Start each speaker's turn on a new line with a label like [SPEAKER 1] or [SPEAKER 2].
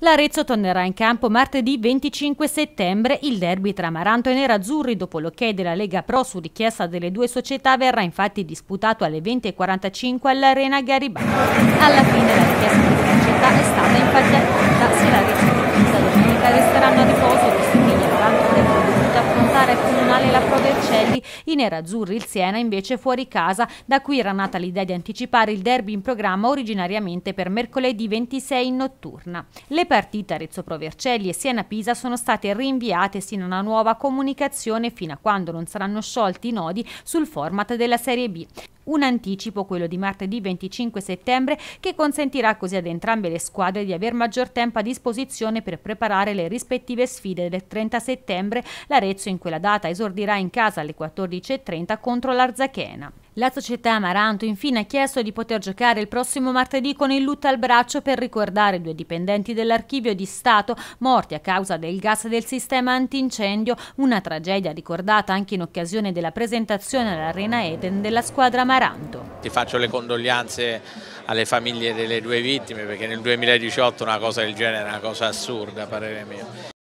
[SPEAKER 1] L'Arezzo tornerà in campo martedì 25 settembre. Il derby tra Amaranto e Nerazzurri, dopo l'ok della Lega Pro su richiesta delle due società, verrà infatti disputato alle 20.45 all'Arena Garibaldi. Alla fine la richiesta della società è stata infatti I nerazzurri il Siena invece fuori casa, da cui era nata l'idea di anticipare il derby in programma originariamente per mercoledì 26 in notturna. Le partite Arezzo-Provercelli e Siena-Pisa sono state rinviate sino a una nuova comunicazione fino a quando non saranno sciolti i nodi sul format della Serie B un anticipo, quello di martedì 25 settembre, che consentirà così ad entrambe le squadre di aver maggior tempo a disposizione per preparare le rispettive sfide del 30 settembre. L'Arezzo in quella data esordirà in casa alle 14.30 contro l'Arzachena. La società Amaranto infine ha chiesto di poter giocare il prossimo martedì con il lutto al braccio per ricordare due dipendenti dell'archivio di Stato morti a causa del gas del sistema antincendio, una tragedia ricordata anche in occasione della presentazione all'Arena Eden della squadra Amaranto.
[SPEAKER 2] Ti faccio le condoglianze alle famiglie delle due vittime perché nel 2018 una cosa del genere è una cosa assurda a parere mio.